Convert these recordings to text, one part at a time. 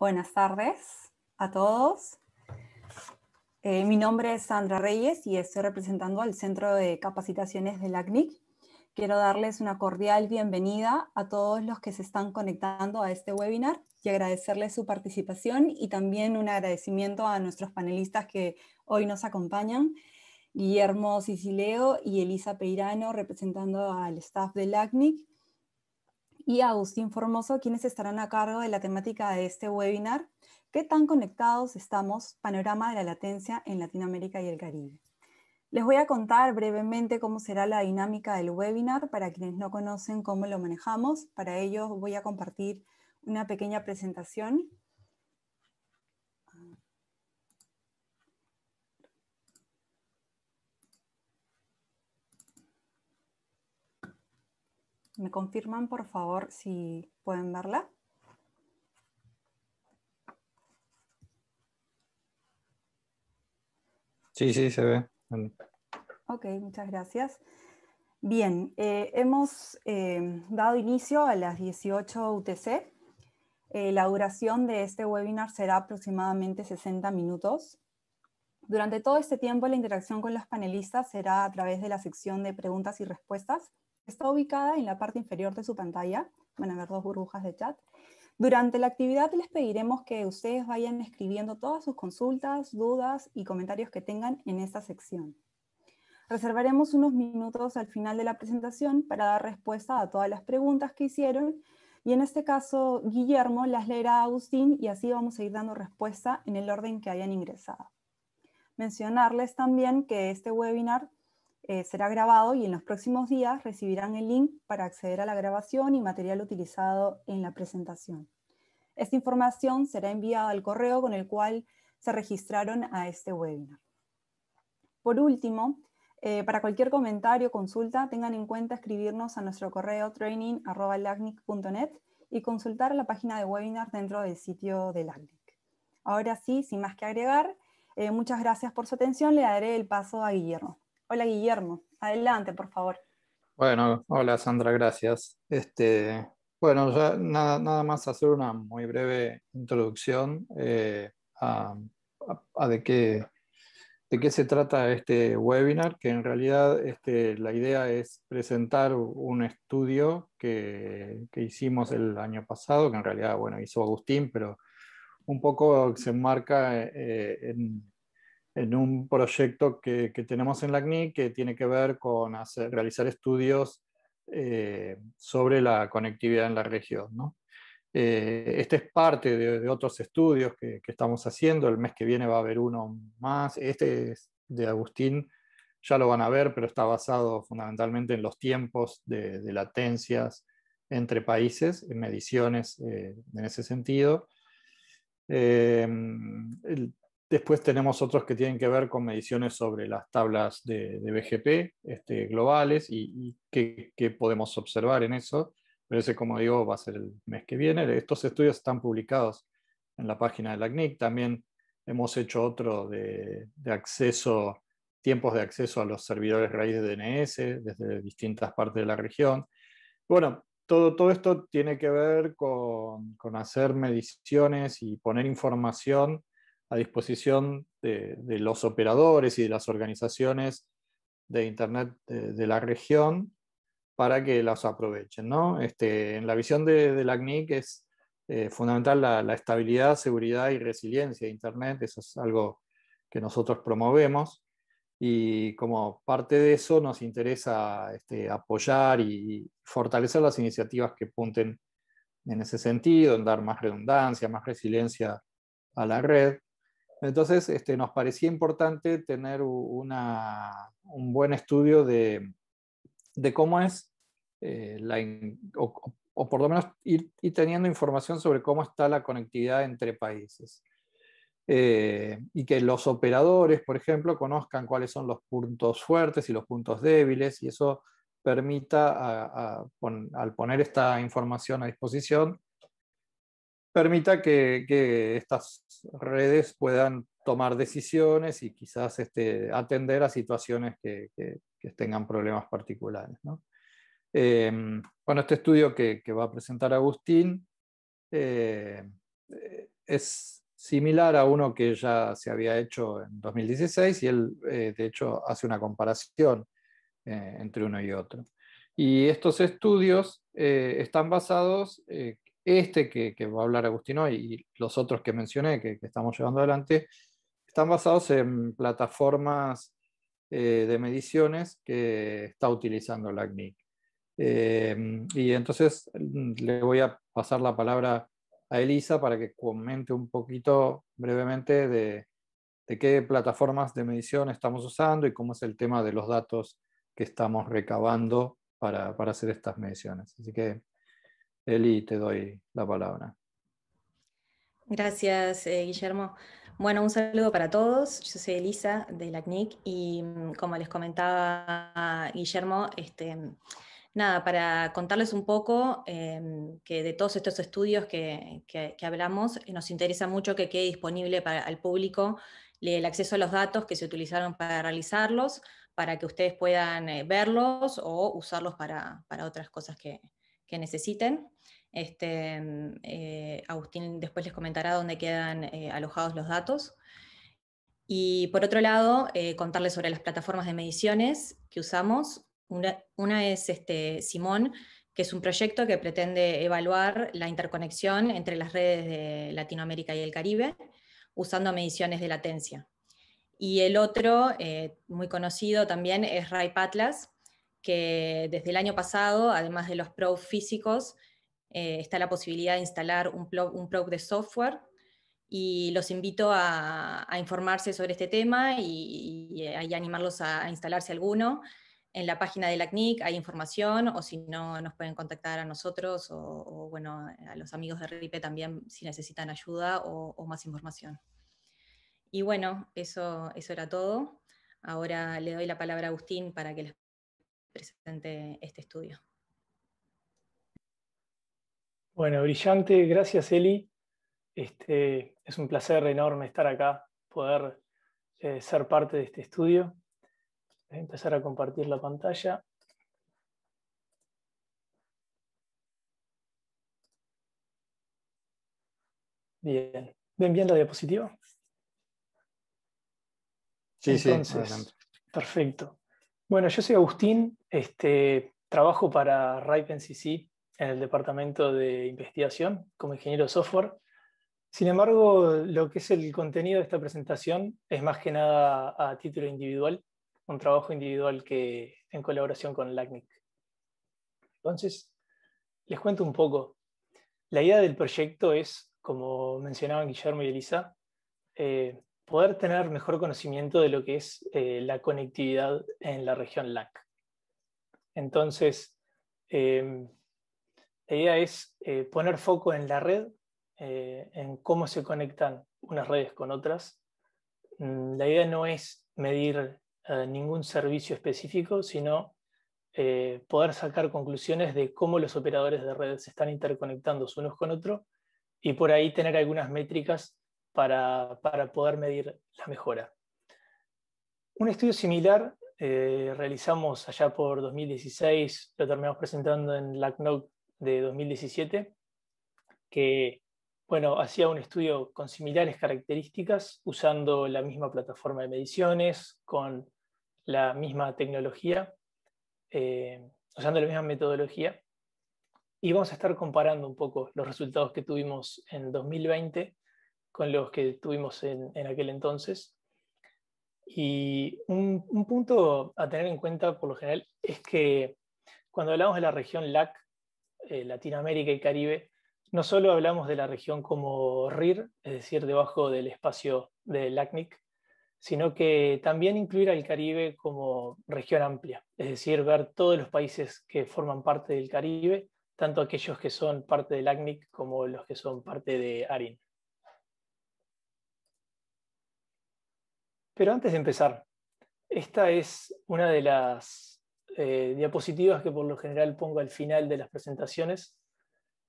Buenas tardes a todos. Eh, mi nombre es Sandra Reyes y estoy representando al Centro de Capacitaciones del ACNIC. Quiero darles una cordial bienvenida a todos los que se están conectando a este webinar y agradecerles su participación y también un agradecimiento a nuestros panelistas que hoy nos acompañan. Guillermo Sicileo y Elisa Peirano representando al staff del ACNIC y Agustín Formoso, quienes estarán a cargo de la temática de este webinar, ¿Qué tan conectados estamos? Panorama de la latencia en Latinoamérica y el Caribe. Les voy a contar brevemente cómo será la dinámica del webinar para quienes no conocen cómo lo manejamos. Para ello voy a compartir una pequeña presentación ¿Me confirman, por favor, si pueden verla? Sí, sí, se ve. Ok, muchas gracias. Bien, eh, hemos eh, dado inicio a las 18 UTC. Eh, la duración de este webinar será aproximadamente 60 minutos. Durante todo este tiempo la interacción con los panelistas será a través de la sección de preguntas y respuestas está ubicada en la parte inferior de su pantalla. Van a ver dos burbujas de chat. Durante la actividad les pediremos que ustedes vayan escribiendo todas sus consultas, dudas y comentarios que tengan en esta sección. Reservaremos unos minutos al final de la presentación para dar respuesta a todas las preguntas que hicieron y en este caso Guillermo las leerá a Agustín y así vamos a ir dando respuesta en el orden que hayan ingresado. Mencionarles también que este webinar eh, será grabado y en los próximos días recibirán el link para acceder a la grabación y material utilizado en la presentación. Esta información será enviada al correo con el cual se registraron a este webinar. Por último, eh, para cualquier comentario o consulta, tengan en cuenta escribirnos a nuestro correo training@lagnic.net y consultar la página de webinar dentro del sitio de LACNIC. Ahora sí, sin más que agregar, eh, muchas gracias por su atención. Le daré el paso a Guillermo. Hola Guillermo, adelante por favor. Bueno, hola Sandra, gracias. Este, bueno, ya nada, más hacer una muy breve introducción eh, a, de, qué, de qué se trata este webinar, que en realidad este, la idea es presentar un estudio que, hicimos el año pasado, que en realidad bueno, hizo Agustín, pero un poco se enmarca eh, en, en un proyecto que, tenemos en la CNI que tiene que ver con hacer, realizar estudios eh, sobre la conectividad en la región. ¿no? Eh, este es parte de, otros estudios que, estamos haciendo, el mes que viene va a haber uno más, este es de Agustín, ya lo van a ver, pero está basado fundamentalmente en los tiempos de, latencias entre países, en mediciones eh, en ese sentido. Después tenemos otros que tienen que ver con mediciones sobre las tablas de, BGP este, globales y, qué, podemos observar en eso. Pero ese, como digo, va a ser el mes que viene. Estos estudios están publicados en la página de la CNIC. También hemos hecho otro de, acceso, tiempos de acceso a los servidores raíz de DNS desde distintas partes de la región. Bueno, todo, todo esto tiene que ver con hacer mediciones y poner información a disposición de, los operadores y de las organizaciones de Internet de, la región para que las aprovechen. ¿no? Este, en la visión de, de la CNIC es eh, fundamental la, estabilidad, seguridad y resiliencia de Internet. Eso es algo que nosotros promovemos. Y como parte de eso nos interesa este, apoyar y fortalecer las iniciativas que punten en ese sentido, en dar más redundancia, más resiliencia a la red. Entonces, este, nos parecía importante tener un buen estudio de, cómo es, eh, o, por lo menos ir, teniendo información sobre cómo está la conectividad entre países. Eh, y que los operadores, por ejemplo, conozcan cuáles son los puntos fuertes y los puntos débiles, y eso permita, al poner esta información a disposición, permita que, estas redes puedan tomar decisiones y quizás este, atender a situaciones que, tengan problemas particulares. Em, bueno, este estudio que, va a presentar Agustín eh, eh, es similar a uno que ya se había hecho en 2016 y él, eh, de hecho, hace una comparación entre uno y otro. Y estos estudios están basados este que, va a hablar Agustino y los otros que mencioné que, estamos llevando adelante están basados en plataformas eh, de mediciones que está utilizando la em, y entonces mm, le voy a pasar la palabra a Elisa para que comente un poquito brevemente de, qué plataformas de medición estamos usando y cómo es el tema de los datos que estamos recabando para, para hacer estas mediciones. Así que, Eli, te doy la palabra. Gracias, eh, Guillermo. Bueno, un saludo para todos. Yo soy Elisa de la CNIC y mm, como les comentaba Guillermo, este, mm, nada, para contarles un poco eh, mm, que de todos estos estudios que, hablamos, eh, nos interesa mucho que quede disponible para el público el acceso a los datos que se utilizaron para realizarlos, para que ustedes puedan verlos o usarlos para, para otras cosas que, que necesiten. Este, eh, Agustín después les comentará dónde quedan eh, alojados los datos. Y por otro lado, eh, contarles sobre las plataformas de mediciones que usamos. Una, es este, Simón, que es un proyecto que pretende evaluar la interconexión entre las redes de Latinoamérica y el Caribe, usando mediciones de latencia. Y el otro, muy conocido también, es Ray Patlas, que desde el año pasado, además de los probes físicos, eh, está la posibilidad de instalar un, probe de software y los invito a, informarse sobre este tema y, eh, animarlos a, instalarse alguno. En la página de la CNIC hay información o si no nos pueden contactar a nosotros o, bueno, a los amigos de RIPE también si necesitan ayuda o, más información. Y bueno, eso, eso era todo. Ahora le doy la palabra a Agustín para que les presente este estudio. Bueno, brillante, gracias Eli. Este, es un placer enorme estar acá, poder eh, ser parte de este estudio. Voy eh, a empezar a compartir la pantalla. Bien, ¿ven bien la diapositiva? Sí, sí. Perfecto. Bueno, yo soy Agustín, este, trabajo para Ripe NCC en el departamento de investigación como ingeniero software. Sin embargo, lo que es el contenido de esta presentación es más que nada a título individual, un trabajo individual que en colaboración con LACNIC. Entonces, les cuento un poco. La idea del proyecto es, como mencionaban Guillermo y Elisa, eh, poder tener mejor conocimiento de lo que es eh, la conectividad en la región LAC. Entonces, em, la idea es eh, poner foco en la red, eh, en cómo se conectan unas redes con otras. Mm, la idea no es medir ningún servicio específico, sino poder sacar conclusiones de cómo los operadores de redes se están interconectando unos con otros y por ahí tener algunas métricas para, poder medir la mejora. Un estudio similar eh, realizamos allá por 2016, lo terminamos presentando en la CNOC de 2017, que bueno, hacía un estudio con similares características, usando la misma plataforma de mediciones, con la misma tecnología, eh, usando la misma metodología. Y vamos a estar comparando un poco los resultados que tuvimos en 2020 con los que tuvimos en, aquel entonces. Y un, punto a tener en cuenta por lo general es que cuando hablamos de la región LAC, eh, Latinoamérica y Caribe, no solo hablamos de la región como RIR, es decir, debajo del espacio del LACNIC, sino que también incluir al Caribe como región amplia, es decir, ver todos los países que forman parte del Caribe, tanto aquellos que son parte del LACNIC como los que son parte de ARIN. Pero antes de empezar, esta es una de las eh, diapositivas que por lo general pongo al final de las presentaciones,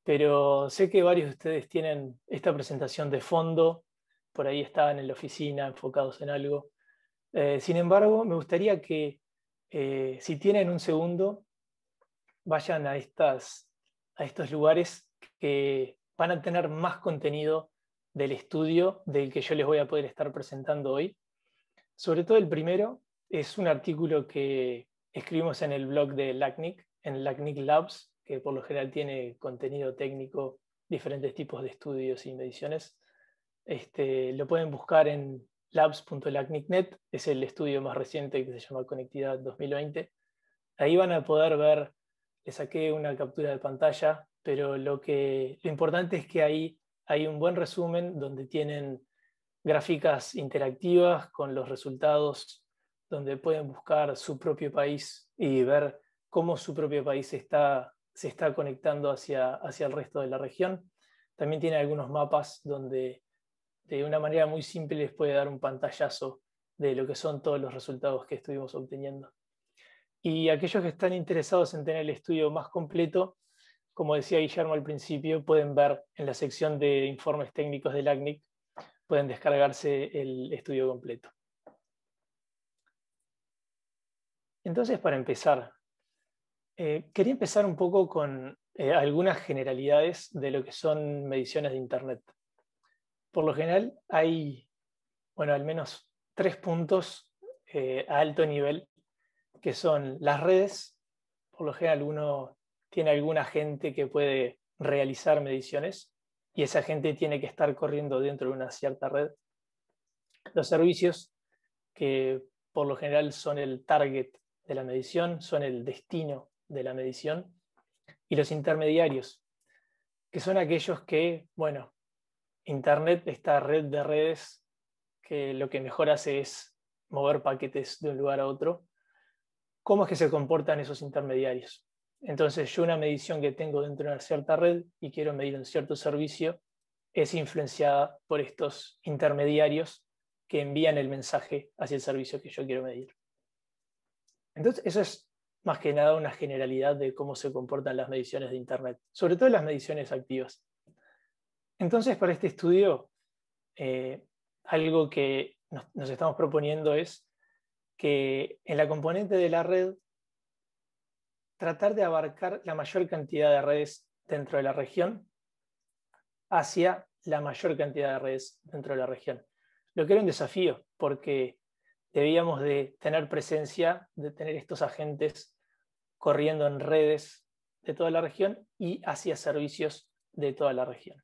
pero sé que varios de ustedes tienen esta presentación de fondo, por ahí estaban en la oficina enfocados en algo. Eh, sin embargo, me gustaría que eh, si tienen un segundo, vayan a, estas, a estos lugares que van a tener más contenido del estudio del que yo les voy a poder estar presentando hoy sobre todo el primero, es un artículo que escribimos en el blog de LACNIC, en LACNIC Labs, que por lo general tiene contenido técnico, diferentes tipos de estudios y mediciones. Este, lo pueden buscar en labs.lacnic.net, es el estudio más reciente que se llama Conectividad 2020. Ahí van a poder ver, le saqué una captura de pantalla, pero lo, que, lo importante es que ahí hay un buen resumen donde tienen gráficas interactivas con los resultados donde pueden buscar su propio país y ver cómo su propio país está, se está conectando hacia, hacia el resto de la región. También tiene algunos mapas donde de una manera muy simple les puede dar un pantallazo de lo que son todos los resultados que estuvimos obteniendo. Y aquellos que están interesados en tener el estudio más completo, como decía Guillermo al principio, pueden ver en la sección de informes técnicos del ACNIC pueden descargarse el estudio completo. Entonces, para empezar, eh, quería empezar un poco con eh, algunas generalidades de lo que son mediciones de Internet. Por lo general hay, bueno, al menos tres puntos eh, a alto nivel, que son las redes. Por lo general uno tiene algún agente que puede realizar mediciones y esa gente tiene que estar corriendo dentro de una cierta red. Los servicios, que por lo general son el target de la medición, son el destino de la medición, y los intermediarios, que son aquellos que, bueno, Internet, esta red de redes, que lo que mejor hace es mover paquetes de un lugar a otro, ¿cómo es que se comportan esos intermediarios? Entonces yo una medición que tengo dentro de una cierta red y quiero medir un cierto servicio es influenciada por estos intermediarios que envían el mensaje hacia el servicio que yo quiero medir. Entonces eso es más que nada una generalidad de cómo se comportan las mediciones de Internet, sobre todo las mediciones activas. Entonces para este estudio eh, algo que nos estamos proponiendo es que en la componente de la red tratar de abarcar la mayor cantidad de redes dentro de la región hacia la mayor cantidad de redes dentro de la región. Lo que era un desafío, porque debíamos de tener presencia, de tener estos agentes corriendo en redes de toda la región y hacia servicios de toda la región.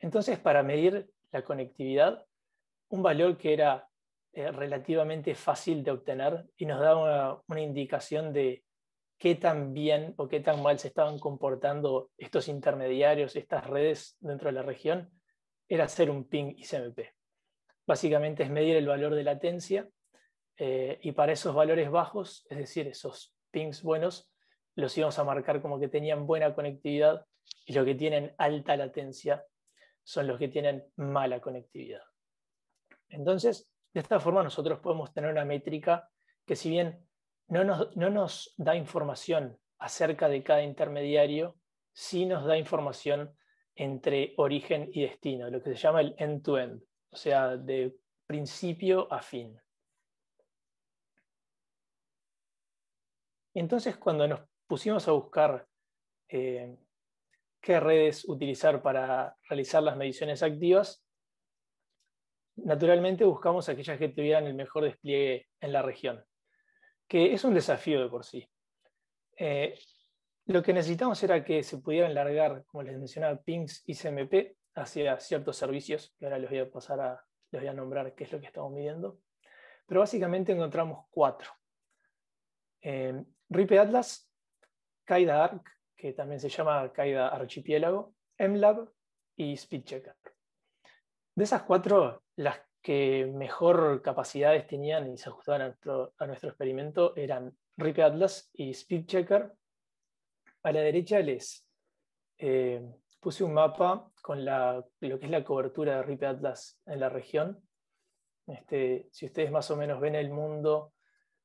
Entonces, para medir la conectividad, un valor que era eh, relativamente fácil de obtener y nos daba una indicación de qué tan bien o qué tan mal se estaban comportando estos intermediarios, estas redes dentro de la región, era hacer un ping ICMP. Básicamente es medir el valor de latencia eh, y para esos valores bajos, es decir, esos pings buenos, los íbamos a marcar como que tenían buena conectividad y los que tienen alta latencia son los que tienen mala conectividad. Entonces, de esta forma nosotros podemos tener una métrica que si bien no nos, da información acerca de cada intermediario, sí nos da información entre origen y destino, lo que se llama el end-to-end, o sea, de principio a fin. Entonces, cuando nos pusimos a buscar eh, qué redes utilizar para realizar las mediciones activas, naturalmente buscamos aquellas que tuvieran el mejor despliegue en la región que es un desafío de por sí. Eh, lo que necesitamos era que se pudieran largar, como les mencionaba, pings y CMP hacia ciertos servicios, que ahora les voy a pasar a, les voy a nombrar qué es lo que estamos midiendo. Pero básicamente encontramos cuatro. Eh, RIPE Atlas, Kaida Arc, que también se llama Kaida Archipiélago, MLab y SpeedChecker. De esas cuatro, las que mejor capacidades tenían y se ajustaban a nuestro, experimento eran Rip Atlas y Speed Checker A la derecha les eh, puse un mapa con la, lo que es la cobertura de Rip Atlas en la región. Este, si ustedes más o menos ven el mundo,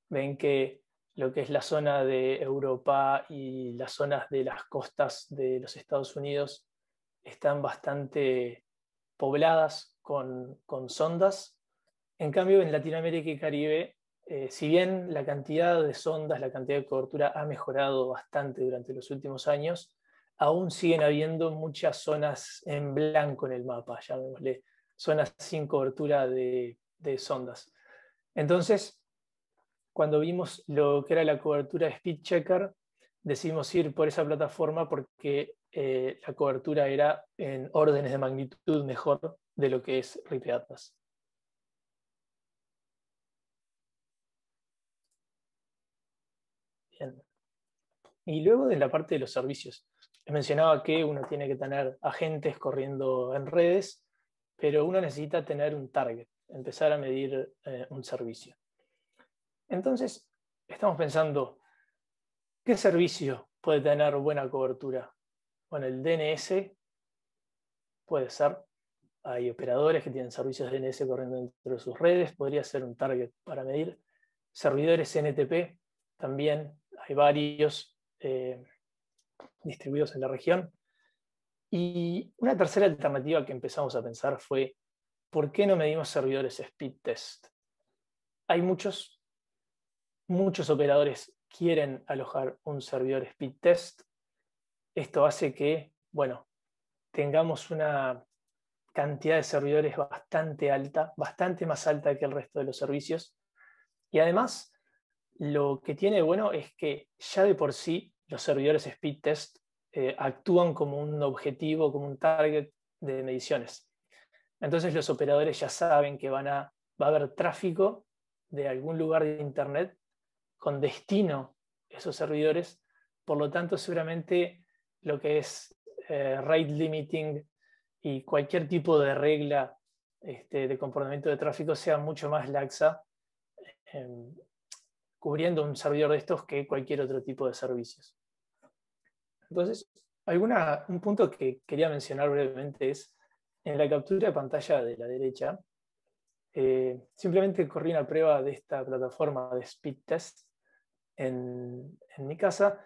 ven que lo que es la zona de Europa y las zonas de las costas de los Estados Unidos están bastante pobladas con, sondas. En cambio, en Latinoamérica y Caribe, eh, si bien la cantidad de sondas, la cantidad de cobertura ha mejorado bastante durante los últimos años, aún siguen habiendo muchas zonas en blanco en el mapa, llamémosle, zonas sin cobertura de, sondas. Entonces, cuando vimos lo que era la cobertura de Checker, decidimos ir por esa plataforma porque eh, la cobertura era en órdenes de magnitud mejor de lo que es Ripe Atlas. Y luego de la parte de los servicios. Les mencionaba que uno tiene que tener agentes corriendo en redes, pero uno necesita tener un target, empezar a medir eh, un servicio. Entonces, estamos pensando ¿Qué servicio puede tener buena cobertura? Bueno, el DNS puede ser. Hay operadores que tienen servicios DNS corriendo dentro de sus redes, podría ser un target para medir. Servidores NTP, también hay varios eh, distribuidos en la región. Y una tercera alternativa que empezamos a pensar fue, ¿por qué no medimos servidores speed test? Hay muchos, muchos operadores quieren alojar un servidor Speedtest, esto hace que, bueno, tengamos una cantidad de servidores bastante alta, bastante más alta que el resto de los servicios. Y además, lo que tiene bueno es que ya de por sí los servidores Speedtest eh, actúan como un objetivo, como un target de mediciones. Entonces los operadores ya saben que van a, va a haber tráfico de algún lugar de Internet con destino esos servidores, por lo tanto seguramente lo que es eh, rate limiting y cualquier tipo de regla este, de comportamiento de tráfico sea mucho más laxa, em, cubriendo un servidor de estos que cualquier otro tipo de servicios. Entonces, alguna, un punto que quería mencionar brevemente es, en la captura de pantalla de la derecha, eh, simplemente corrí una prueba de esta plataforma de speed test en, mi casa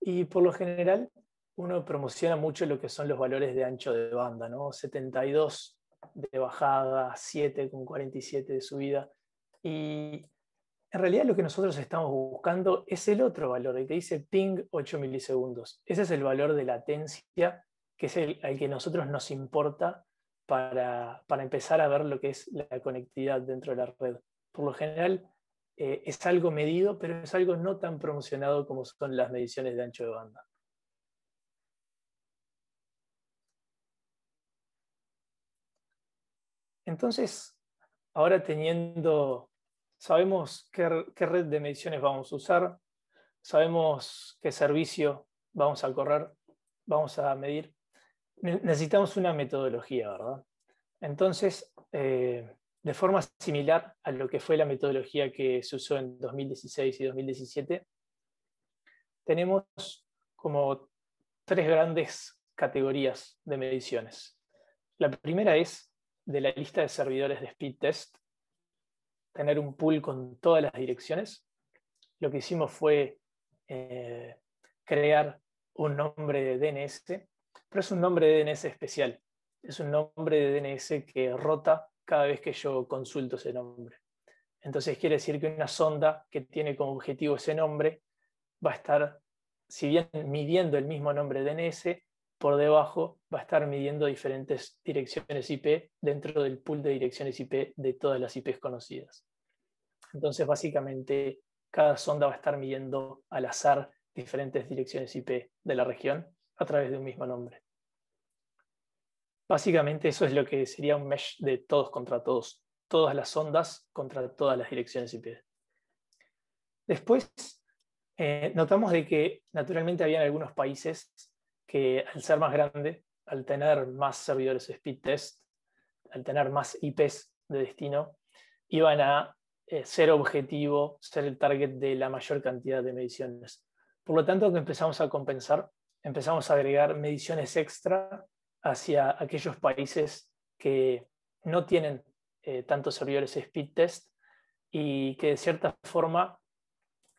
y por lo general uno promociona mucho lo que son los valores de ancho de banda, ¿no? 72 de bajada, 7 con 47 de subida y en realidad lo que nosotros estamos buscando es el otro valor el que dice ping 8 milisegundos. Ese es el valor de latencia que es el al que nosotros nos importa para, empezar a ver lo que es la conectividad dentro de la red. Por lo general eh, es algo medido, pero es algo no tan promocionado como son las mediciones de ancho de banda. Entonces, ahora teniendo, sabemos qué red de mediciones vamos a usar, sabemos qué servicio vamos a correr, vamos a medir, necesitamos una metodología, ¿verdad? Entonces, eh, de forma similar a lo que fue la metodología que se usó en 2016 y 2017, tenemos como tres grandes categorías de mediciones. La primera es de la lista de servidores de speed test, tener un pool con todas las direcciones. Lo que hicimos fue eh, crear un nombre de DNS pero es un nombre de DNS especial. Es un nombre de DNS que rota cada vez que yo consulto ese nombre. Entonces quiere decir que una sonda que tiene como objetivo ese nombre va a estar, si bien midiendo el mismo nombre de DNS, por debajo va a estar midiendo diferentes direcciones IP dentro del pool de direcciones IP de todas las IPs conocidas. Entonces, básicamente, cada sonda va a estar midiendo al azar diferentes direcciones IP de la región a través de un mismo nombre. Básicamente eso es lo que sería un mesh de todos contra todos, todas las ondas contra todas las direcciones IP. Después, eh, notamos de que naturalmente había algunos países que al ser más grande, al tener más servidores speed test, al tener más IPs de destino, iban a eh, ser objetivo, ser el target de la mayor cantidad de mediciones. Por lo tanto, empezamos a compensar empezamos a agregar mediciones extra hacia aquellos países que no tienen eh, tantos servidores speed test y que de cierta forma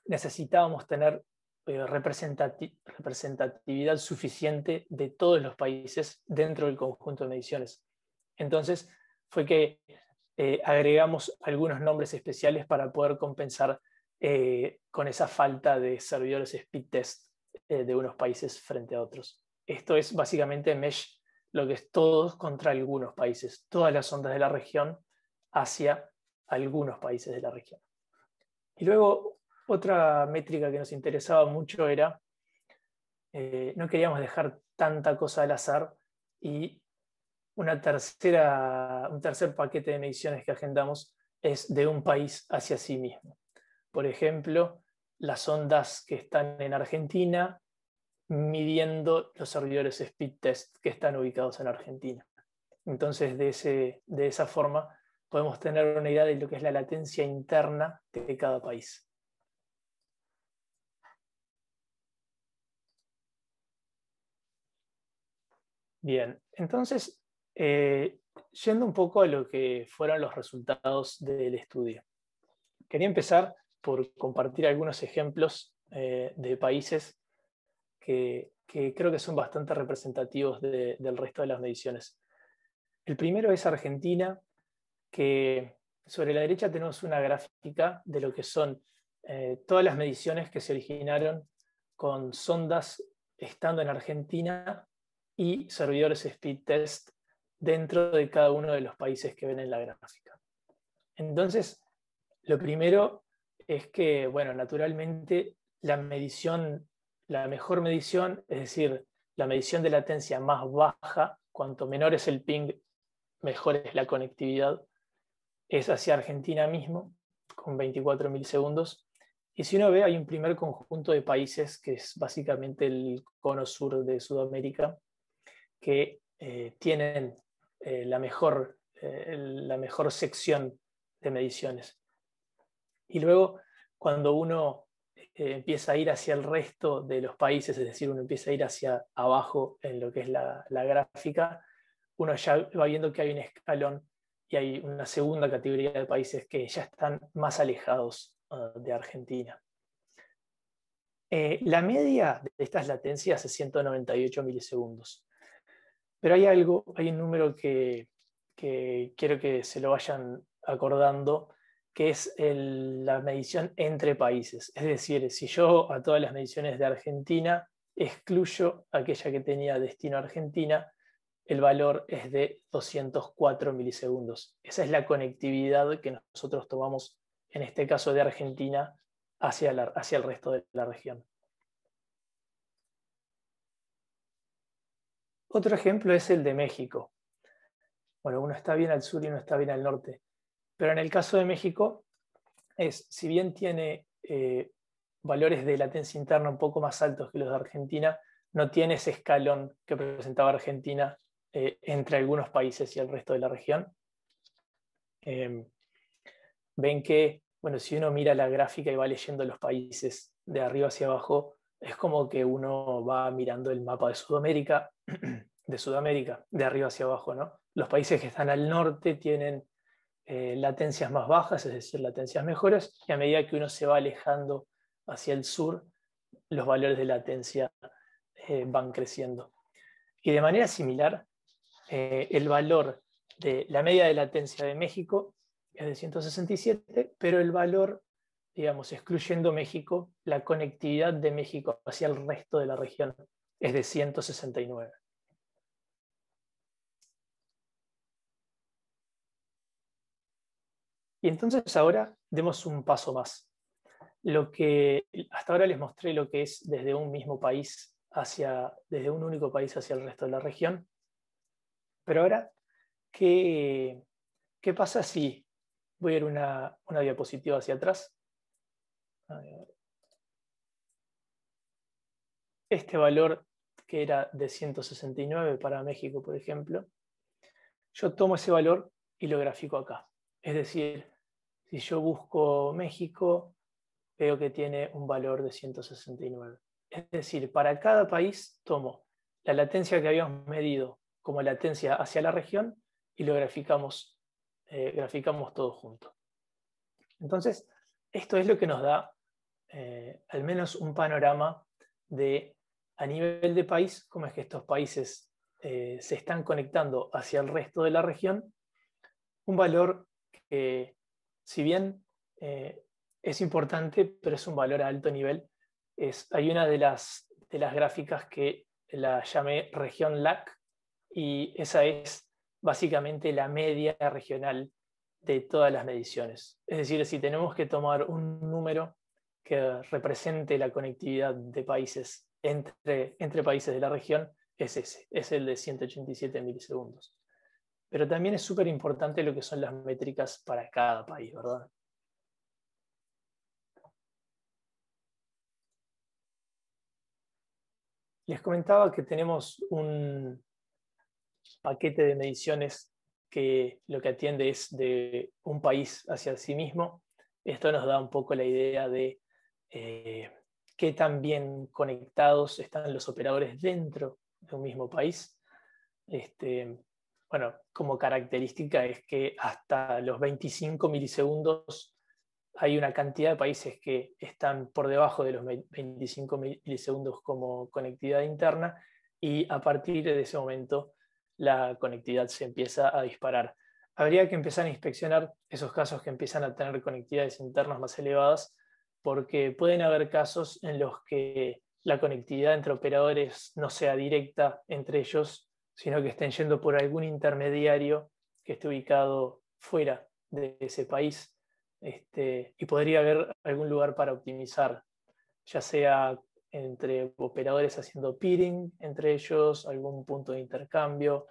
necesitábamos tener eh, representatividad suficiente de todos los países dentro del conjunto de mediciones. Entonces fue que eh, agregamos algunos nombres especiales para poder compensar con esa falta de servidores speed test eh, de unos países frente a otros. Esto es básicamente mesh, lo que es todos contra algunos países, todas las ondas de la región hacia algunos países de la región. Y luego otra métrica que nos interesaba mucho era, eh, no queríamos dejar tanta cosa al azar y una tercera, un tercer paquete de mediciones que agendamos es de un país hacia sí mismo. Por ejemplo, las ondas que están en Argentina midiendo los servidores speed test que están ubicados en Argentina. Entonces, de, esa forma, podemos tener una idea de lo que es la latencia interna de cada país. Bien, entonces, eh, yendo un poco a lo que fueron los resultados del estudio. Quería empezar por compartir algunos ejemplos eh, de países que, creo que son bastante representativos del resto de las mediciones. El primero es Argentina, que sobre la derecha tenemos una gráfica de lo que son eh, todas las mediciones que se originaron con sondas estando en Argentina y servidores speed test dentro de cada uno de los países que ven en la gráfica. Entonces, lo primero es que, bueno, naturalmente la medición, la mejor medición, es decir, la medición de latencia más baja, cuanto menor es el ping, mejor es la conectividad, es hacia Argentina mismo, con 24 segundos. Y si uno ve, hay un primer conjunto de países, que es básicamente el cono sur de Sudamérica, que eh, tienen eh, mejor, eh, la mejor sección de mediciones. Y luego, cuando uno eh, empieza a ir hacia el resto de los países, es decir, uno empieza a ir hacia abajo en lo que es la, gráfica, uno ya va viendo que hay un escalón y hay una segunda categoría de países que ya están más alejados ah, de Argentina. Eh, la media de estas latencias es 198 milisegundos. Pero hay algo, hay un número que, que quiero que se lo vayan acordando, que es la medición entre países. Es decir, si yo a todas las mediciones de Argentina excluyo aquella que tenía destino a Argentina, el valor es de 204 milisegundos. Esa es la conectividad que nosotros tomamos, en este caso de Argentina, hacia, hacia el resto de la región. Otro ejemplo es el de México. Bueno, uno está bien al sur y uno está bien al norte. Pero en el caso de México, es, si bien tiene eh, valores de latencia interna un poco más altos que los de Argentina, no tiene ese escalón que presentaba Argentina eh, entre algunos países y el resto de la región. Em, ven que, bueno, si uno mira la gráfica y va leyendo los países de arriba hacia abajo, es como que uno va mirando el mapa de Sudamérica, de Sudamérica, de arriba hacia abajo, ¿no? Los países que están al norte tienen eh, latencias más bajas, es decir, latencias mejores, y a medida que uno se va alejando hacia el sur, los valores de latencia eh, van creciendo. Y de manera similar, eh, el valor de la media de latencia de México es de 167, pero el valor, digamos, excluyendo México, la conectividad de México hacia el resto de la región es de 169. Y entonces ahora demos un paso más. Lo que hasta ahora les mostré lo que es desde un mismo país hacia, desde un único país hacia el resto de la región. Pero ahora, ¿qué, pasa si voy a ir una, una diapositiva hacia atrás? Este valor que era de 169 para México, por ejemplo, yo tomo ese valor y lo grafico acá. Es decir, si yo busco México, veo que tiene un valor de 169. Es decir, para cada país tomo la latencia que habíamos medido como latencia hacia la región y lo graficamos, eh, graficamos todo junto. Entonces, esto es lo que nos da eh, al menos un panorama de a nivel de país cómo es que estos países eh, se están conectando hacia el resto de la región. Un valor que si bien eh, es importante, pero es un valor a alto nivel, hay una de las, gráficas que la llamé región LAC y esa es básicamente la media regional de todas las mediciones. Es decir, si tenemos que tomar un número que represente la conectividad de países entre, entre países de la región, es ese, es el de 187 milisegundos. Pero también es súper importante lo que son las métricas para cada país, ¿verdad? Les comentaba que tenemos un paquete de mediciones que lo que atiende es de un país hacia sí mismo. Esto nos da un poco la idea de eh, qué tan bien conectados están los operadores dentro de un mismo país. Este, bueno, como característica es que hasta los 25 milisegundos hay una cantidad de países que están por debajo de los 25 milisegundos como conectividad interna y a partir de ese momento la conectividad se empieza a disparar. Habría que empezar a inspeccionar esos casos que empiezan a tener conectividades internas más elevadas porque pueden haber casos en los que la conectividad entre operadores no sea directa entre ellos sino que estén yendo por algún intermediario que esté ubicado fuera de ese país. Este, y podría haber algún lugar para optimizar, ya sea entre operadores haciendo peering entre ellos, algún punto de intercambio,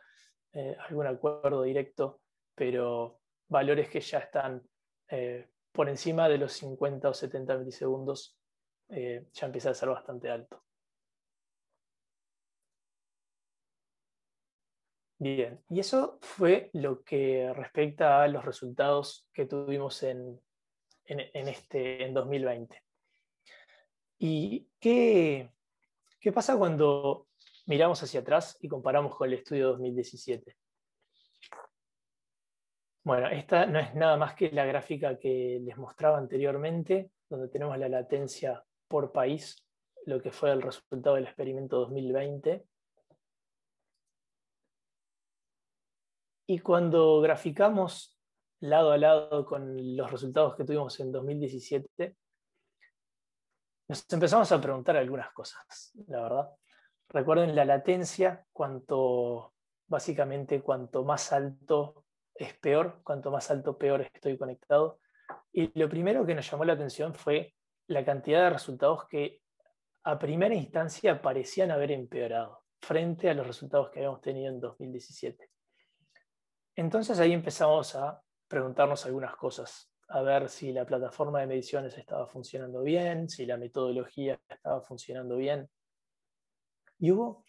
eh, algún acuerdo directo, pero valores que ya están eh, por encima de los 50 o 70 milisegundos, eh, ya empieza a ser bastante alto. Bien, y eso fue lo que respecta a los resultados que tuvimos en, 2020. Este, ¿Y qué, qué pasa cuando miramos hacia atrás y comparamos con el estudio 2017? Bueno, esta no es nada más que la gráfica que les mostraba anteriormente, donde tenemos la latencia por país, lo que fue el resultado del experimento 2020. Y cuando graficamos lado a lado con los resultados que tuvimos en 2017, nos empezamos a preguntar algunas cosas, la verdad. Recuerden la latencia, cuanto básicamente cuanto más alto es peor, cuanto más alto peor estoy conectado. Y lo primero que nos llamó la atención fue la cantidad de resultados que a primera instancia parecían haber empeorado frente a los resultados que habíamos tenido en 2017. Entonces ahí empezamos a preguntarnos algunas cosas, a ver si la plataforma de mediciones estaba funcionando bien, si la metodología estaba funcionando bien. Y hubo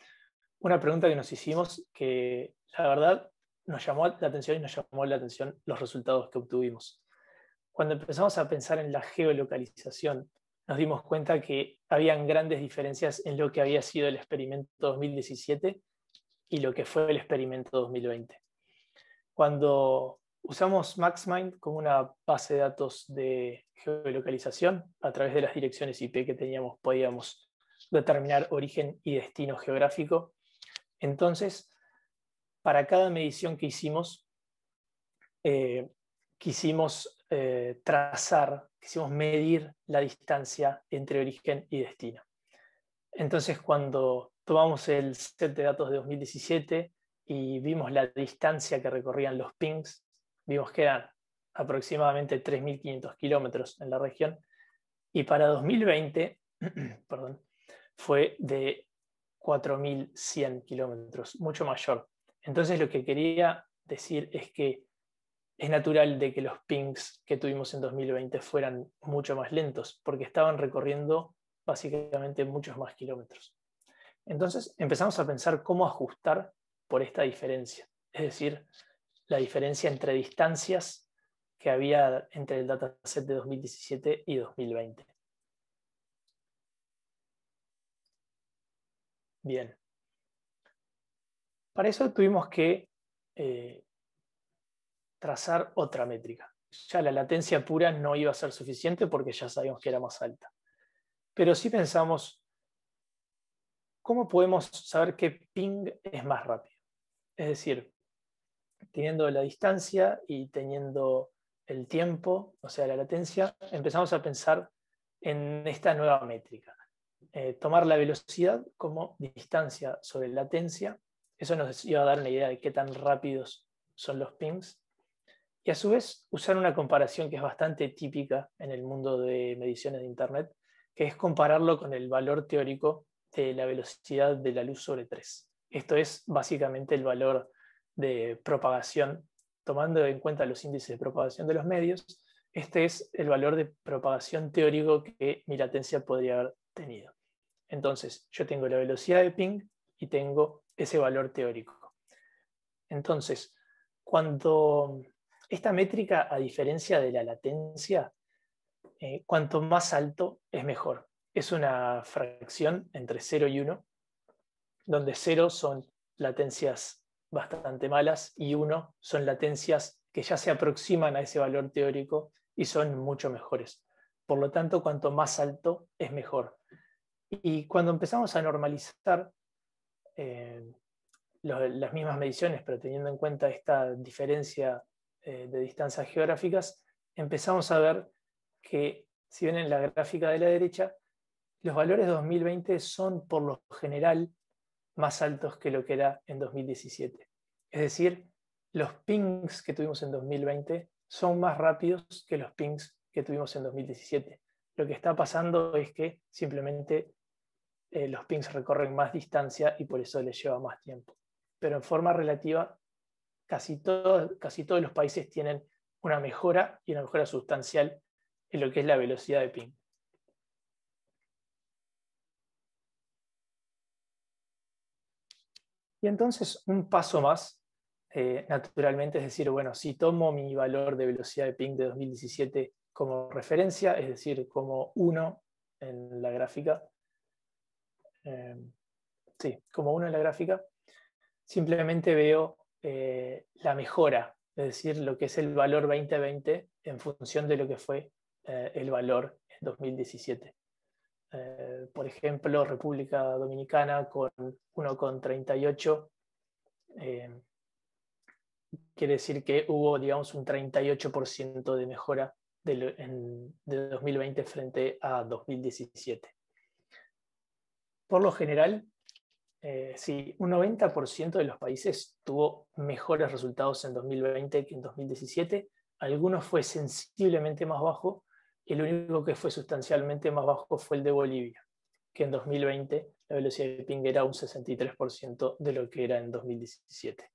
una pregunta que nos hicimos que la verdad nos llamó la atención y nos llamó la atención los resultados que obtuvimos. Cuando empezamos a pensar en la geolocalización, nos dimos cuenta que habían grandes diferencias en lo que había sido el experimento 2017 y lo que fue el experimento 2020 cuando usamos MaxMind como una base de datos de geolocalización, a través de las direcciones IP que teníamos podíamos determinar origen y destino geográfico. Entonces, para cada medición que hicimos, eh, quisimos eh, trazar, quisimos medir la distancia entre origen y destino. Entonces, cuando tomamos el set de datos de 2017 y vimos la distancia que recorrían los pings, vimos que eran aproximadamente 3.500 kilómetros en la región, y para 2020 perdón, fue de 4.100 kilómetros, mucho mayor. Entonces lo que quería decir es que es natural de que los pings que tuvimos en 2020 fueran mucho más lentos, porque estaban recorriendo básicamente muchos más kilómetros. Entonces empezamos a pensar cómo ajustar por esta diferencia. Es decir, la diferencia entre distancias que había entre el dataset de 2017 y 2020. Bien. Para eso tuvimos que eh, trazar otra métrica. Ya la latencia pura no iba a ser suficiente porque ya sabíamos que era más alta. Pero sí pensamos, ¿cómo podemos saber qué ping es más rápido? Es decir, teniendo la distancia y teniendo el tiempo, o sea, la latencia, empezamos a pensar en esta nueva métrica. Eh, tomar la velocidad como distancia sobre latencia, eso nos iba a dar una idea de qué tan rápidos son los pings. Y a su vez, usar una comparación que es bastante típica en el mundo de mediciones de Internet, que es compararlo con el valor teórico de la velocidad de la luz sobre 3. Esto es básicamente el valor de propagación, tomando en cuenta los índices de propagación de los medios, este es el valor de propagación teórico que mi latencia podría haber tenido. Entonces, yo tengo la velocidad de ping y tengo ese valor teórico. Entonces, cuando esta métrica, a diferencia de la latencia, eh, cuanto más alto es mejor. Es una fracción entre 0 y 1 donde cero son latencias bastante malas y uno son latencias que ya se aproximan a ese valor teórico y son mucho mejores. Por lo tanto, cuanto más alto es mejor. Y cuando empezamos a normalizar eh, las mismas mediciones, pero teniendo en cuenta esta diferencia eh, de distancias geográficas, empezamos a ver que, si ven en la gráfica de la derecha, los valores 2020 son por lo general más altos que lo que era en 2017. Es decir, los pings que tuvimos en 2020 son más rápidos que los pings que tuvimos en 2017. Lo que está pasando es que simplemente eh, los pings recorren más distancia y por eso les lleva más tiempo. Pero en forma relativa, casi, casi todos los países tienen una mejora y una mejora sustancial en lo que es la velocidad de ping. Y entonces un paso más, eh, naturalmente, es decir, bueno, si tomo mi valor de velocidad de ping de 2017 como referencia, es decir, como 1 en la gráfica, eh, sí, como 1 en la gráfica, simplemente veo eh, la mejora, es decir, lo que es el valor 2020 en función de lo que fue el valor en 2017. Eh, por ejemplo, República Dominicana con 1,38. Eh, quiere decir que hubo, digamos, un 38% de mejora de, 2020 frente a 2017. Por lo general, eh, un 90% de los países tuvo mejores resultados en 2020 que en 2017. Algunos fue sensiblemente más bajo, el único que fue sustancialmente más bajo fue el de Bolivia, que en 2020 la velocidad de ping era un 63% de lo que era en 2017.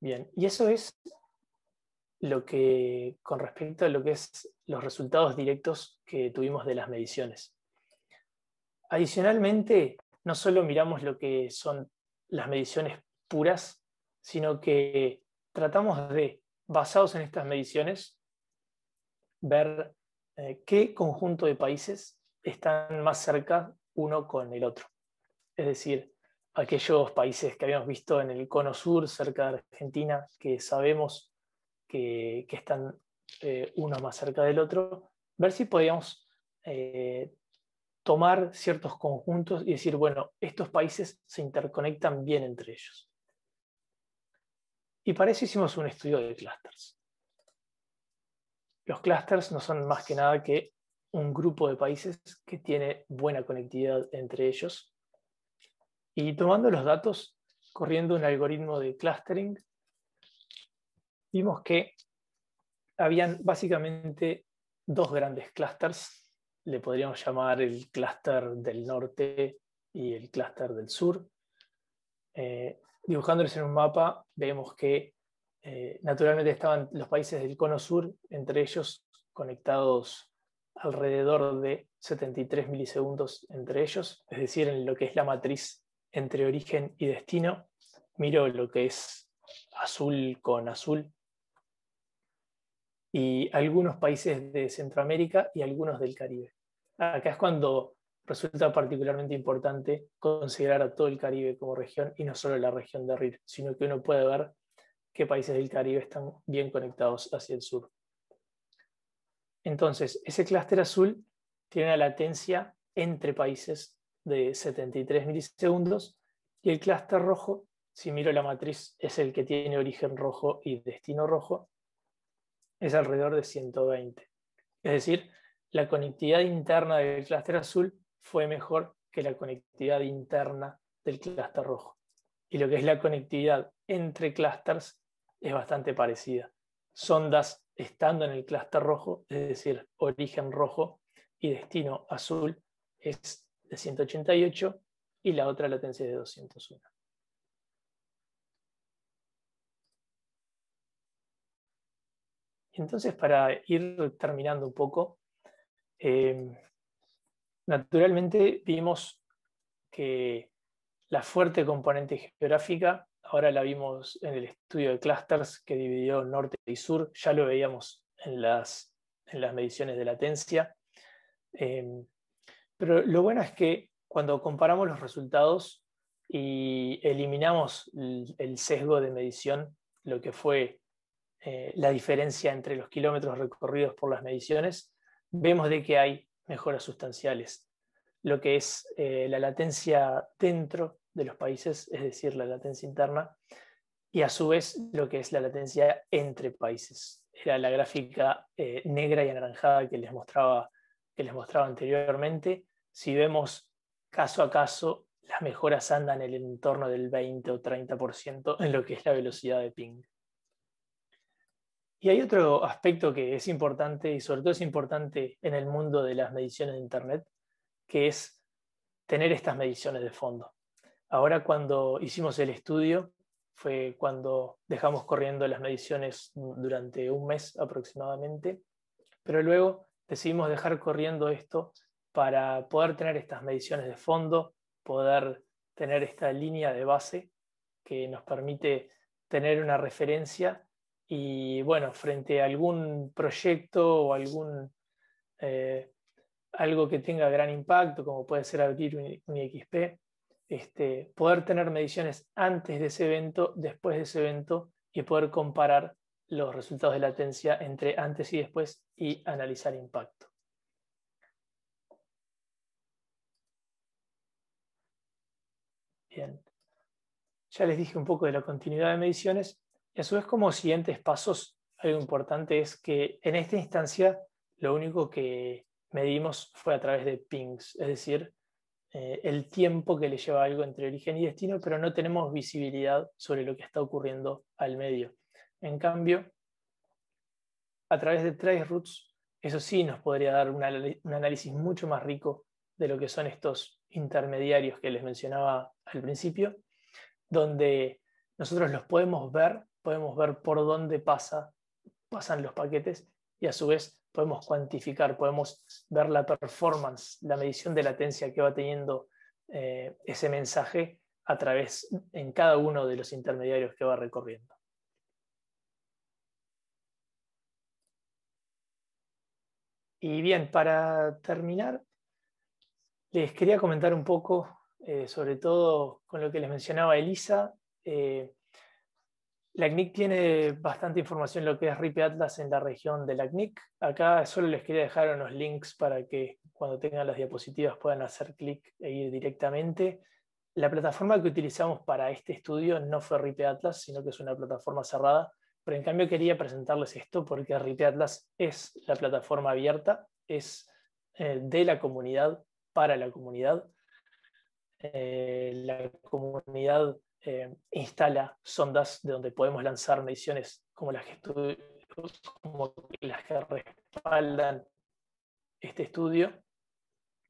Bien, y eso es lo que, con respecto a lo que es los resultados directos que tuvimos de las mediciones. Adicionalmente, no solo miramos lo que son las mediciones puras, sino que tratamos de basados en estas mediciones, ver eh, qué conjunto de países están más cerca uno con el otro. Es decir, aquellos países que habíamos visto en el cono sur, cerca de Argentina, que sabemos que, están eh, uno más cerca del otro, ver si podíamos eh, tomar ciertos conjuntos y decir, bueno, estos países se interconectan bien entre ellos. Y para eso hicimos un estudio de clusters. Los clusters no son más que nada que un grupo de países que tiene buena conectividad entre ellos. Y tomando los datos, corriendo un algoritmo de clustering, vimos que habían básicamente dos grandes clusters. Le podríamos llamar el clúster del norte y el clúster del sur. Eh, dibujándoles en un mapa, vemos que eh, naturalmente estaban los países del cono sur, entre ellos conectados alrededor de 73 milisegundos entre ellos, es decir, en lo que es la matriz entre origen y destino. Miro lo que es azul con azul. Y algunos países de Centroamérica y algunos del Caribe. Acá es cuando resulta particularmente importante considerar a todo el Caribe como región y no solo la región de RIR, sino que uno puede ver qué países del Caribe están bien conectados hacia el sur. Entonces, ese clúster azul tiene una latencia entre países de 73 milisegundos y el clúster rojo, si miro la matriz, es el que tiene origen rojo y destino rojo, es alrededor de 120. Es decir, la conectividad interna del clúster azul fue mejor que la conectividad interna del clúster rojo. Y lo que es la conectividad entre clústers es bastante parecida. Sondas estando en el clúster rojo, es decir, origen rojo y destino azul, es de 188 y la otra latencia es de 201. Entonces, para ir terminando un poco, eh, Naturalmente vimos que la fuerte componente geográfica, ahora la vimos en el estudio de clusters que dividió norte y sur, ya lo veíamos en las, en las mediciones de latencia. Em, pero lo bueno es que cuando comparamos los resultados y eliminamos el sesgo de medición, lo que fue eh, la diferencia entre los kilómetros recorridos por las mediciones, vemos de que hay mejoras sustanciales, lo que es eh, la latencia dentro de los países, es decir, la latencia interna, y a su vez lo que es la latencia entre países. Era la gráfica eh, negra y anaranjada que les, mostraba, que les mostraba anteriormente. Si vemos caso a caso, las mejoras andan en el entorno del 20 o 30% en lo que es la velocidad de ping. Y hay otro aspecto que es importante y sobre todo es importante en el mundo de las mediciones de Internet, que es tener estas mediciones de fondo. Ahora cuando hicimos el estudio, fue cuando dejamos corriendo las mediciones durante un mes aproximadamente, pero luego decidimos dejar corriendo esto para poder tener estas mediciones de fondo, poder tener esta línea de base que nos permite tener una referencia y bueno, frente a algún proyecto o algún eh, algo que tenga gran impacto, como puede ser abrir un, un IXP, este, poder tener mediciones antes de ese evento, después de ese evento y poder comparar los resultados de latencia entre antes y después y analizar impacto. Bien. Ya les dije un poco de la continuidad de mediciones. Y a su vez, como siguientes pasos, algo importante es que en esta instancia lo único que medimos fue a través de pings, es decir, eh, el tiempo que le lleva algo entre origen y destino, pero no tenemos visibilidad sobre lo que está ocurriendo al medio. En cambio, a través de trace routes, eso sí nos podría dar un análisis mucho más rico de lo que son estos intermediarios que les mencionaba al principio, donde nosotros los podemos ver podemos ver por dónde pasa, pasan los paquetes y a su vez podemos cuantificar, podemos ver la performance, la medición de latencia que va teniendo eh, ese mensaje a través en cada uno de los intermediarios que va recorriendo. Y bien, para terminar, les quería comentar un poco, eh, sobre todo con lo que les mencionaba Elisa, eh, la CNIC tiene bastante información lo que es RIPE Atlas en la región de la CNIC. Acá solo les quería dejar unos links para que cuando tengan las diapositivas puedan hacer clic e ir directamente. La plataforma que utilizamos para este estudio no fue RIPE Atlas, sino que es una plataforma cerrada, pero en cambio quería presentarles esto porque RIPE Atlas es la plataforma abierta, es eh, de la comunidad para la comunidad. Eh, la comunidad eh, instala sondas de donde podemos lanzar mediciones como las que, como las que respaldan este estudio.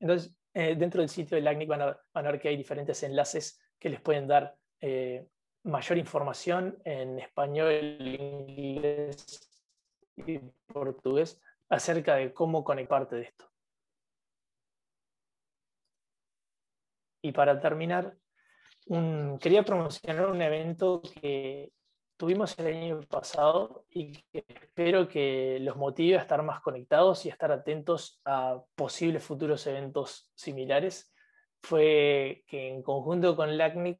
Entonces, eh, dentro del sitio del ACNIC van a, ver que hay diferentes enlaces que les pueden dar eh, mayor información en español, inglés y portugués acerca de cómo conectarte de esto. Y para terminar, quería promocionar un evento que tuvimos el año pasado y que espero que los motive a estar más conectados y a estar atentos a posibles futuros eventos similares. Fue que en conjunto con LACNIC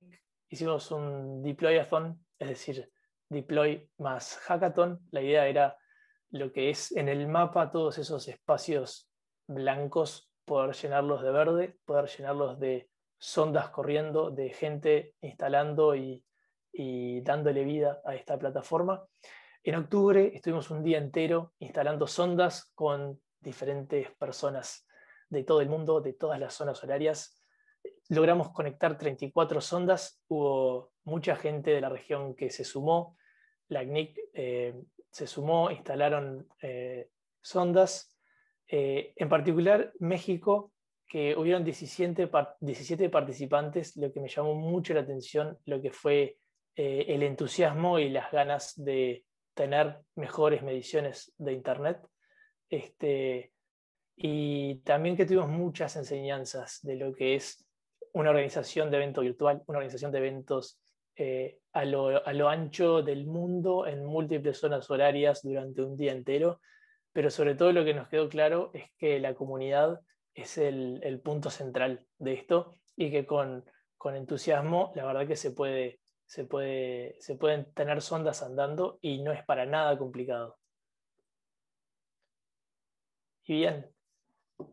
hicimos un deployathon, es decir, deploy más hackathon. La idea era lo que es en el mapa todos esos espacios blancos, poder llenarlos de verde, poder llenarlos de sondas corriendo de gente instalando y, dándole vida a esta plataforma. En octubre estuvimos un día entero instalando sondas con diferentes personas de todo el mundo, de todas las zonas horarias. Logramos conectar 34 sondas, hubo mucha gente de la región que se sumó, la CNIC eh, se sumó, instalaron eh, sondas. Eh, en particular, México que hubieron 17, 17 participantes, lo que me llamó mucho la atención, lo que fue eh, el entusiasmo y las ganas de tener mejores mediciones de Internet. Este, y también que tuvimos muchas enseñanzas de lo que es una organización de evento virtual, una organización de eventos eh, a, lo, a, lo, ancho del mundo, en múltiples zonas horarias durante un día entero, pero sobre todo lo que nos quedó claro es que la comunidad es el, punto central de esto y que con, entusiasmo la verdad que se, puede, se, pueden tener sondas andando y no es para nada complicado. Y bien,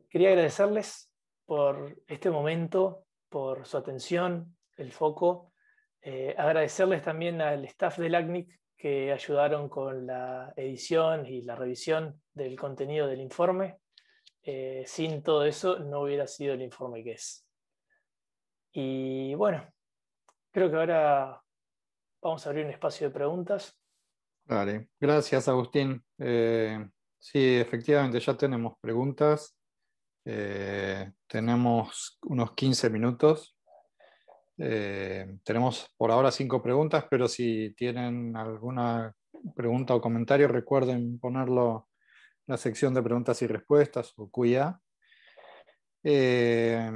quería agradecerles por este momento, por su atención, el foco. Eh, agradecerles también al staff del ACNIC que ayudaron con la edición y la revisión del contenido del informe. Eh, sin todo eso no hubiera sido el informe que es. Y bueno, creo que ahora vamos a abrir un espacio de preguntas. Vale, gracias Agustín. Eh, sí, efectivamente ya tenemos preguntas. Eh, tenemos unos 15 minutos. tenemos por ahora cinco preguntas, pero si tienen alguna pregunta o comentario, recuerden ponerlo la sección de preguntas y respuestas o cuya eh,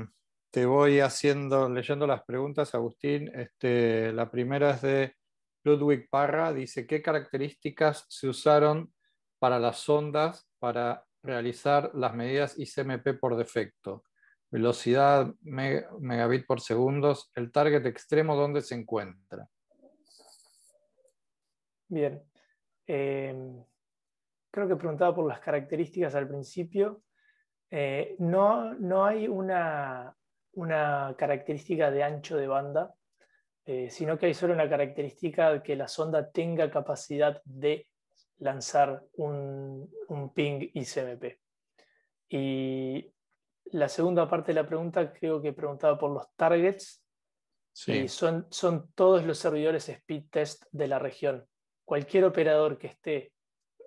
te voy haciendo, leyendo las preguntas, Agustín. Este, la primera es de Ludwig Parra. Dice, ¿qué características se usaron para las ondas para realizar las medidas ICMP por defecto? Velocidad, megabit por segundos, el target extremo dónde se encuentra. Bien. Eh, creo que preguntaba por las características al principio, eh, no, no hay una, una característica de ancho de banda, eh, sino que hay solo una característica de que la sonda tenga capacidad de lanzar un, un, ping ICMP. Y la segunda parte de la pregunta creo que preguntaba por los targets. son, son todos los servidores speed test de la región. Cualquier operador que esté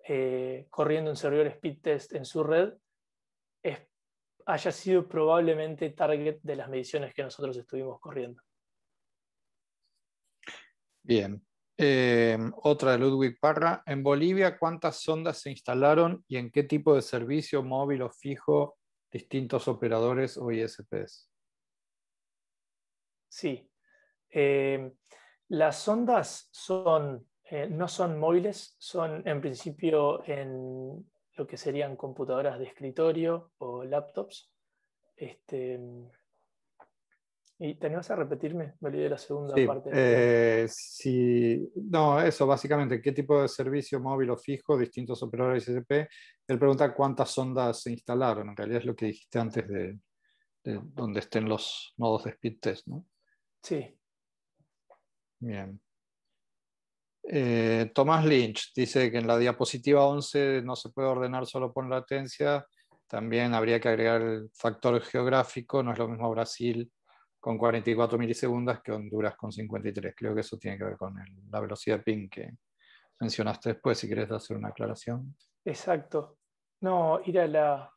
eh, corriendo un servidor speed test en su red haya sido probablemente target de las mediciones que nosotros estuvimos corriendo. Bien. Em, otra de Ludwig Parra. En Bolivia, ¿cuántas sondas se instalaron y en qué tipo de servicio móvil o fijo distintos operadores o ISPs? Sí. Em, las sondas son eh, no son móviles, son en principio en lo que serían computadoras de escritorio o laptops. Este, ¿Y tenías a repetirme? Me olvidé la segunda parte. Eh, no, eso, básicamente, ¿qué tipo de servicio móvil o fijo distintos operadores ICP? Él pregunta cuántas sondas se instalaron. En realidad es lo que dijiste antes de, donde estén los nodos de speed test, ¿no? Sí. Bien. Eh, Tomás Lynch dice que en la diapositiva 11 no se puede ordenar solo por latencia, también habría que agregar el factor geográfico, no es lo mismo Brasil con 44 milisegundas que Honduras con 53. Creo que eso tiene que ver con la velocidad ping que mencionaste después, si quieres hacer una aclaración. Exacto. No, ir a la,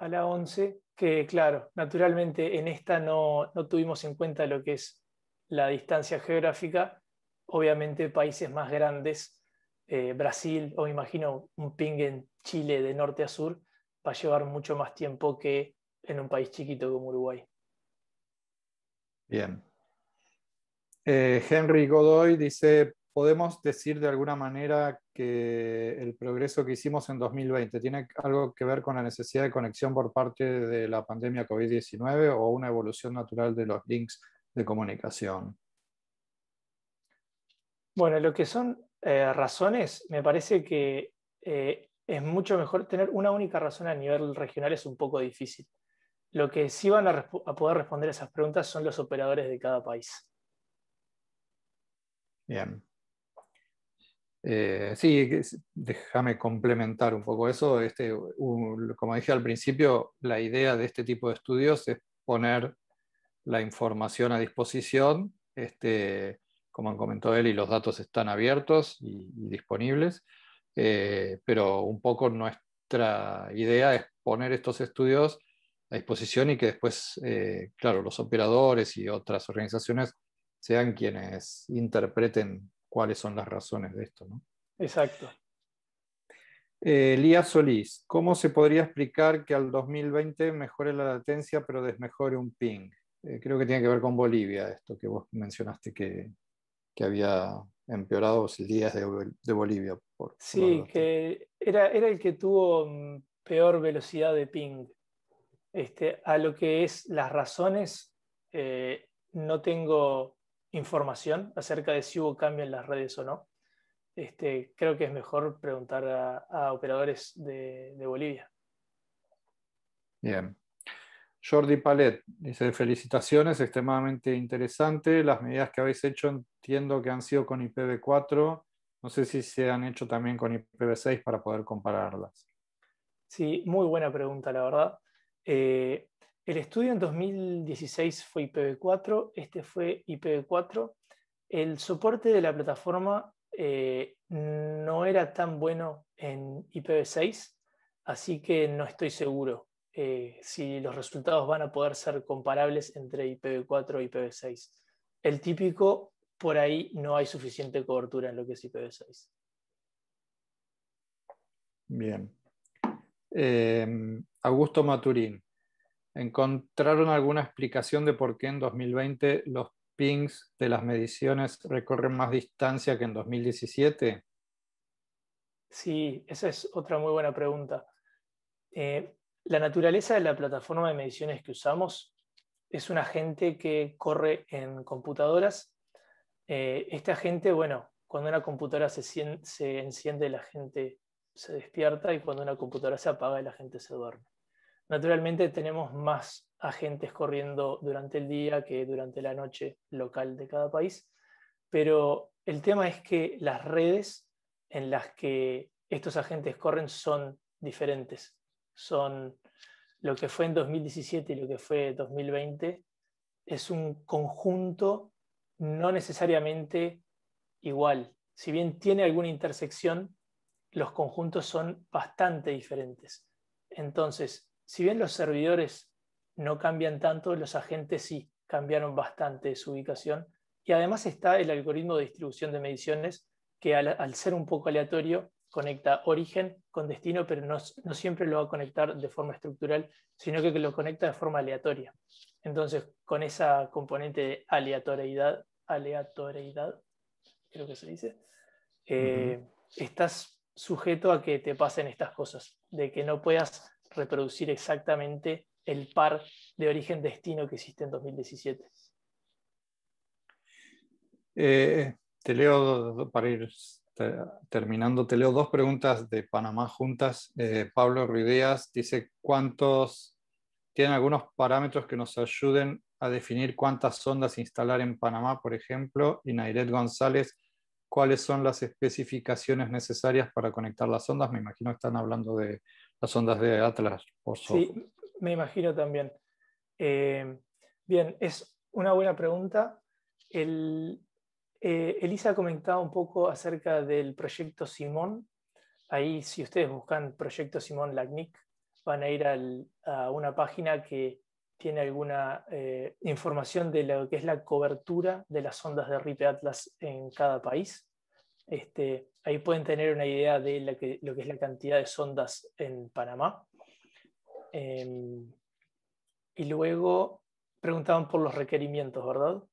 a la 11, que claro, naturalmente en esta no tuvimos en cuenta lo que es la distancia geográfica, obviamente países más grandes, eh, Brasil o imagino un ping en Chile de norte a sur, va a llevar mucho más tiempo que en un país chiquito como Uruguay. Bien. Eh, Henry Godoy dice, podemos decir de alguna manera que el progreso que hicimos en 2020 tiene algo que ver con la necesidad de conexión por parte de la pandemia COVID-19 o una evolución natural de los links de comunicación. Bueno, lo que son eh, razones, me parece que eh, es mucho mejor tener una única razón a nivel regional, es un poco difícil. Lo que sí van a, poder responder esas preguntas son los operadores de cada país. Bien. Eh, sí, déjame complementar un poco eso. Este, como dije al principio, la idea de este tipo de estudios es poner la información a disposición. Este, como comentado él, y los datos están abiertos y, disponibles, eh, pero un poco nuestra idea es poner estos estudios a disposición y que después, eh, claro, los operadores y otras organizaciones sean quienes interpreten cuáles son las razones de esto. ¿no? Exacto. Elías eh, Solís, ¿cómo se podría explicar que al 2020 mejore la latencia pero desmejore un ping? Eh, creo que tiene que ver con Bolivia, esto que vos mencionaste que, había empeorado los días de, Bolivia. sí, que era, era el que tuvo mm, peor velocidad de ping. Este, a lo que es las razones, eh, no tengo información acerca de si hubo cambio en las redes o no. Este, creo que es mejor preguntar a, operadores de Bolivia. Bien. Jordi Palet dice, felicitaciones, extremadamente interesante. Las medidas que habéis hecho entiendo que han sido con IPv4. No sé si se han hecho también con IPv6 para poder compararlas. Sí, muy buena pregunta, la verdad. Eh, el estudio en 2016 fue IPv4, este fue IPv4. El soporte de la plataforma eh, no era tan bueno en IPv6, así que no estoy seguro. Eh, si los resultados van a poder ser comparables entre IPv4 y IPv6. El típico, por ahí no hay suficiente cobertura en lo que es IPv6. Bien. Em, Augusto Maturín. ¿Encontraron alguna explicación de por qué en 2020 los pings de las mediciones recorren más distancia que en 2017? Sí, esa es otra muy buena pregunta. Eh, la naturaleza de la plataforma de mediciones que usamos es un agente que corre en computadoras. Eh, este agente, bueno, cuando una computadora se, se enciende, la gente se despierta y cuando una computadora se apaga, la gente se duerme. Naturalmente tenemos más agentes corriendo durante el día que durante la noche local de cada país, pero el tema es que las redes en las que estos agentes corren son diferentes son lo que fue en 2017 y lo que fue en 2020, es un conjunto no necesariamente igual. Si bien tiene alguna intersección, los conjuntos son bastante diferentes. Entonces, si bien los servidores no cambian tanto, los agentes sí cambiaron bastante su ubicación. Y además está el algoritmo de distribución de mediciones, que al ser un poco aleatorio, conecta origen con destino, pero no, siempre lo va a conectar de forma estructural, sino que lo conecta de forma aleatoria. Entonces, con esa componente de aleatoriedad, aleatoriedad, creo que se dice, eh, estás sujeto a que te pasen estas cosas, de que no puedas reproducir exactamente el par de origen-destino que existe en 2017. Eh, te leo para ir terminando, te leo dos preguntas de Panamá juntas. Eh, Pablo Ruideas dice, ¿cuántos, tienen algunos parámetros que nos ayuden a definir cuántas sondas instalar en Panamá, por ejemplo? Y Nairet González, ¿cuáles son las especificaciones necesarias para conectar las sondas? Me imagino que están hablando de las sondas de Atlas. sí, me imagino también. Eh, bien, es una buena pregunta. El, eh, Elisa ha comentado un poco acerca del proyecto Simón. Ahí, si ustedes buscan proyecto Simón LACNIC, van a ir a una página que tiene alguna eh, información de lo que es la cobertura de las ondas de RIPE Atlas en cada país. Este, ahí pueden tener una idea de lo que es la cantidad de sondas en Panamá. Em, y luego preguntaban por los requerimientos, ¿verdad?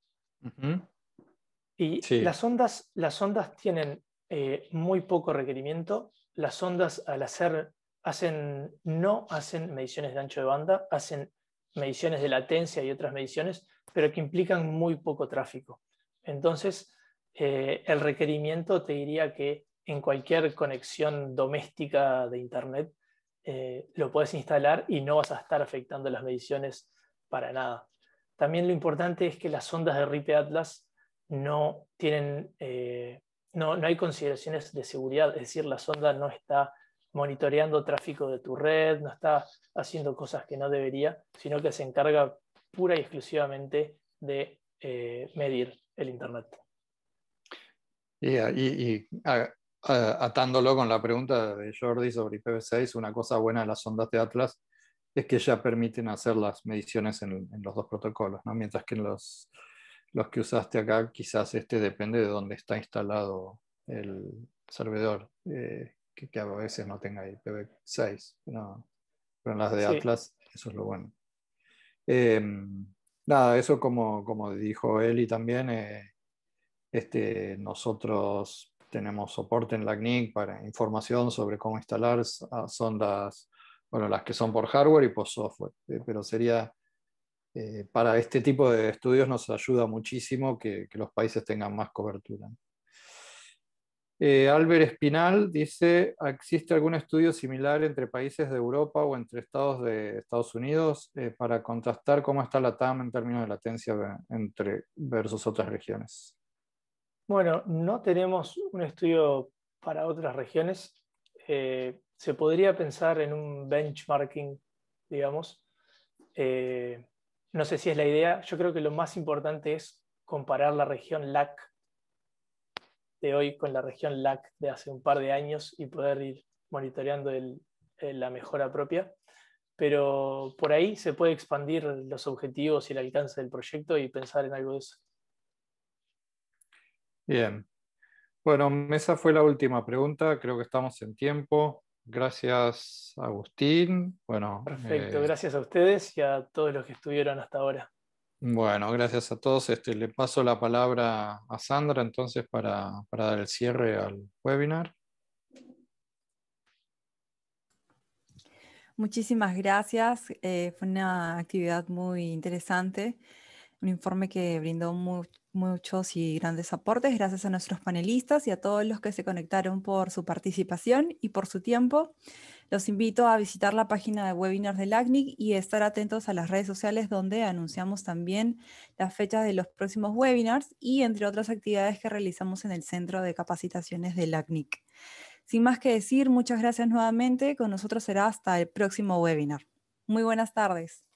Y las, ondas, las ondas tienen eh, muy poco requerimiento. Las ondas al hacer, hacen, no hacen mediciones de ancho de banda, hacen mediciones de latencia y otras mediciones, pero que implican muy poco tráfico. Entonces, eh, el requerimiento te diría que en cualquier conexión doméstica de Internet eh, lo puedes instalar y no vas a estar afectando las mediciones para nada. También lo importante es que las ondas de RIPE Atlas no tienen, eh, no, hay consideraciones de seguridad, es decir, la sonda no está monitoreando tráfico de tu red, no está haciendo cosas que no debería, sino que se encarga pura y exclusivamente de eh, medir el Internet. y, ah, ah, ah, atándolo con la pregunta de Jordi sobre IPv6, una cosa buena de las sondas de Atlas es que ya permiten hacer las mediciones en, los dos protocolos, ¿no? mientras que en los los que usaste acá, quizás este depende de dónde está instalado el servidor, eh, que, a veces no tenga IPv6, pero en las de Atlas eso es lo bueno. Em, nada, eso como, como dijo Eli también, eh, este, nosotros tenemos soporte en la para información sobre cómo instalar, sondas bueno, las que son por hardware y por software, eh, pero sería eh, para este tipo de estudios nos ayuda muchísimo que, los países tengan más cobertura. Eh, Albert Espinal dice, ¿existe algún estudio similar entre países de Europa o entre estados de Estados Unidos eh, para contrastar cómo está la TAM en términos de latencia entre, versus otras regiones? Bueno, no tenemos un estudio para otras regiones. se podría pensar en un benchmarking, digamos, no sé si es la idea, yo creo que lo más importante es comparar la región LAC de hoy con la región LAC de hace un par de años y poder ir monitoreando eh, la mejora propia. Pero por ahí se puede expandir los objetivos y el alcance del proyecto y pensar en algo de eso. Bien. Bueno, esa fue la última pregunta. Creo que estamos en tiempo. Gracias, Agustín. Bueno, Perfecto, eh, gracias a ustedes y a todos los que estuvieron hasta ahora. Bueno, gracias a todos. Este, le paso la palabra a Sandra entonces para, dar el cierre al webinar. Muchísimas gracias. Eh, fue una actividad muy interesante un informe que brindó muchos y grandes aportes. Gracias a nuestros panelistas y a todos los que se conectaron por su participación y por su tiempo. Los invito a visitar la página de webinars del ACNIC y estar atentos a las redes sociales donde anunciamos también las fechas de los próximos webinars y entre otras actividades que realizamos en el Centro de Capacitaciones del ACNIC. Sin más que decir, muchas gracias nuevamente. Con nosotros será hasta el próximo webinar. Muy buenas tardes.